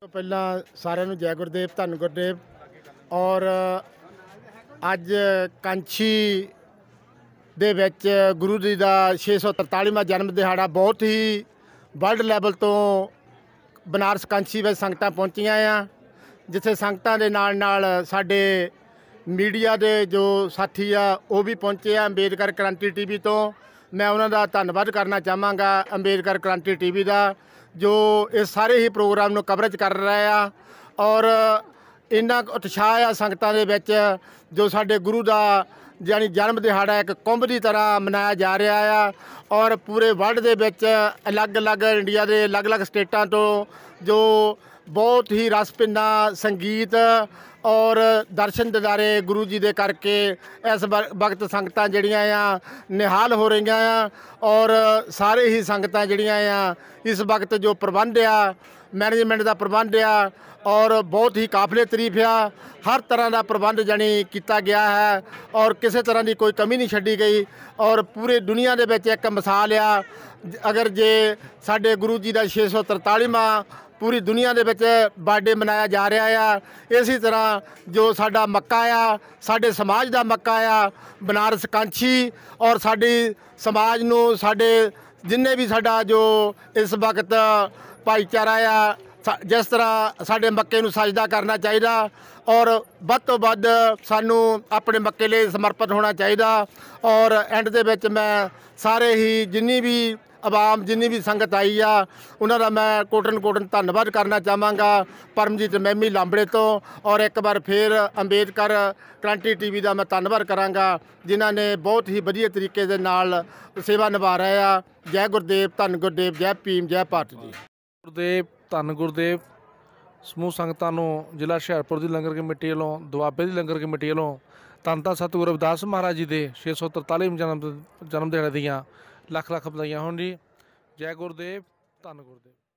ਤੋਂ ਪਹਿਲਾਂ ਸਾਰਿਆਂ ਨੂੰ ਜੈ ਗੁਰਦੇਵ ਧੰਨ ਗੁਰਦੇਵ ਔਰ ਅੱਜ ਕੰਛੀ ਦੇ ਵਿੱਚ ਗੁਰੂ ਜੀ ਦਾ 643ਵਾਂ ਜਨਮ ਦਿਹਾੜਾ ਬਹੁਤ ਹੀ ਵਰਲਡ ਲੈਵਲ ਤੋਂ ਬਨਾਰਸ ਕੰਛੀ ਵਿੱਚ ਸੰਗਤਾਂ ਪਹੁੰਚੀਆਂ ਆ ਜਿੱਥੇ ਸੰਗਤਾਂ ਦੇ ਨਾਲ ਨਾਲ ਸਾਡੇ ਮੀਡੀਆ ਦੇ ਜੋ ਸਾਥੀ ਆ ਉਹ ਵੀ ਪਹੁੰਚੇ ਆ ਅੰਬੇਦਕਰ ਕ੍ਰਾਂਤੀ ਟੀਵੀ ਤੋਂ ਮੈਂ ਉਹਨਾਂ ਦਾ ਧੰਨਵਾਦ ਕਰਨਾ ਚਾਹਾਂਗਾ ਅੰਬੇਦਕਰ ਕ੍ਰਾਂਤੀ ਟੀਵੀ ਦਾ ਜੋ ਇਸ ਸਾਰੇ ਹੀ ਪ੍ਰੋਗਰਾਮ ਨੂੰ ਕਵਰੇਜ ਕਰ ਰਹੇ ਆ ਔਰ ਇੰਨਾ ਉਤਸ਼ਾਹ ਆ ਸੰਗਤਾਂ ਦੇ ਵਿੱਚ ਜੋ ਸਾਡੇ ਗੁਰੂ ਦਾ ਯਾਨੀ ਜਨਮ ਦਿਹਾੜਾ ਇੱਕ ਕੁੰਭ ਦੀ ਤਰ੍ਹਾਂ ਮਨਾਇਆ ਜਾ ਰਿਹਾ ਆ ਔਰ ਪੂਰੇ ਵਰਲਡ ਦੇ ਵਿੱਚ ਅਲੱਗ-ਅਲੱਗ ਇੰਡੀਆ ਦੇ ਅਲੱਗ-ਅਲੱਗ ਸਟੇਟਾਂ ਤੋਂ ਜੋ ਬਹੁਤ ਹੀ ਰਸ ਪਿੰਨਾ ਸੰਗੀਤ ਔਰ ਦਰਸ਼ਨ ਦਿਦਾਰੇ ਗੁਰੂ ਜੀ ਦੇ ਕਰਕੇ ਇਸ ਵਕਤ ਸੰਗਤਾਂ ਜਿਹੜੀਆਂ ਆ ਨਿਹਾਲ ਹੋ ਰਹੀਆਂ ਆ ਔਰ ਸਾਰੇ ਹੀ ਸੰਗਤਾਂ ਜਿਹੜੀਆਂ ਆ ਇਸ ਵਕਤ ਜੋ ਪ੍ਰਬੰਧ ਆ ਮੈਨੇਜਮੈਂਟ ਦਾ ਪ੍ਰਬੰਧ ਆ ਔਰ ਬਹੁਤ ਹੀ ਕਾਫਲੇ ਤਰੀਫ ਆ ਹਰ ਤਰ੍ਹਾਂ ਦਾ ਪ੍ਰਬੰਧ ਜਣੀ ਕੀਤਾ ਗਿਆ ਹੈ ਔਰ ਕਿਸੇ ਤਰ੍ਹਾਂ ਦੀ ਕੋਈ ਕਮੀ ਨਹੀਂ ਛੱਡੀ ਗਈ ਔਰ ਪੂਰੇ ਦੁਨੀਆ ਦੇ ਵਿੱਚ ਇੱਕ ਮਿਸਾਲ ਆ ਅਗਰ ਜੇ ਸਾਡੇ ਗੁਰੂ ਜੀ ਦਾ 643ਵਾਂ ਪੂਰੀ ਦੁਨੀਆ ਦੇ ਵਿੱਚ ਬਰਥਡੇ ਮਨਾਇਆ ਜਾ ਰਿਹਾ ਆ ਇਸੇ ਤਰ੍ਹਾਂ ਜੋ ਸਾਡਾ ਮੱਕਾ ਆ ਸਾਡੇ ਸਮਾਜ ਦਾ ਮੱਕਾ ਆ ਬਨਾਰਸ ਕਾਂਛੀ ਔਰ ਸਾਡੀ ਸਮਾਜ ਨੂੰ ਸਾਡੇ ਜਿੰਨੇ ਵੀ ਸਾਡਾ ਜੋ ਇਸ ਵਕਤ ਭਾਈਚਾਰਾ ਆ ਜਿਸ ਤਰ੍ਹਾਂ ਸਾਡੇ ਮੱਕੇ ਨੂੰ ਸਜਦਾ ਕਰਨਾ ਚਾਹੀਦਾ ਔਰ ਵੱਧ ਤੋਂ ਵੱਧ ਸਾਨੂੰ ਆਪਣੇ ਮੱਕੇ ਲਈ ਸਮਰਪਿਤ ਹੋਣਾ ਚਾਹੀਦਾ ਔਰ ਐਂਡ ਦੇ ਵਿੱਚ ਮੈਂ ਸਾਰੇ ਹੀ ਜਿੰਨੀ ਵੀ ਆਵਾਮ ਜਿੰਨੀ ਵੀ ਸੰਗਤ ਆਈ ਆ ਉਹਨਾਂ ਦਾ ਮੈਂ ਕੋਟਨ ਕੋਟਨ ਧੰਨਵਾਦ ਕਰਨਾ ਚਾਹਾਂਗਾ ਪਰਮਜੀਤ ਮੈਮੀ ਲਾਂਬੜੇ ਤੋਂ ਔਰ ਇੱਕ ਵਾਰ ਫੇਰ ਅੰਬੇਦਕਰ ਕ੍ਰਾਂਤੀ ਟੀਵੀ ਦਾ ਮੈਂ ਧੰਨਵਾਦ ਕਰਾਂਗਾ ਜਿਨ੍ਹਾਂ ਨੇ ਬਹੁਤ ਹੀ ਵਧੀਆ ਤਰੀਕੇ ਦੇ ਨਾਲ ਸੇਵਾ ਨਿਭਾ ਰਹੇ ਆ ਜੈ ਗੁਰਦੇਵ ਧੰਨ ਗੁਰਦੇਵ ਜੈ ਭੀਮ ਜੈ ਪਾਠ ਜੀ ਗੁਰਦੇਵ ਧੰਨ ਗੁਰਦੇਵ ਸਮੂਹ ਸੰਗਤਾਂ ਨੂੰ ਜ਼ਿਲ੍ਹਾ ਹੁਸ਼ਿਆਰਪੁਰ ਦੀ ਲੰਗਰ ਕਮੇਟੀ ਵੱਲੋਂ ਦੁਆਬੇ ਦੀ ਲੰਗਰ ਕਮੇਟੀ ਵੱਲੋਂ ਤਨਤਾ ਸਤਿਗੁਰੂ ਰਵਿਦਾਸ ਮਹਾਰਾਜ ਜੀ ਦੇ 643 ਜਨਮ ਜਨਮ ਦਿਹਾੜੇ ਦੀਆਂ ਲੱਖ ਲੱਖ ਵਧਾਈਆਂ ਹੋਣ ਜੀ ਜੈ ਗੁਰਦੇਵ ਧੰਨ ਗੁਰਦੇਵ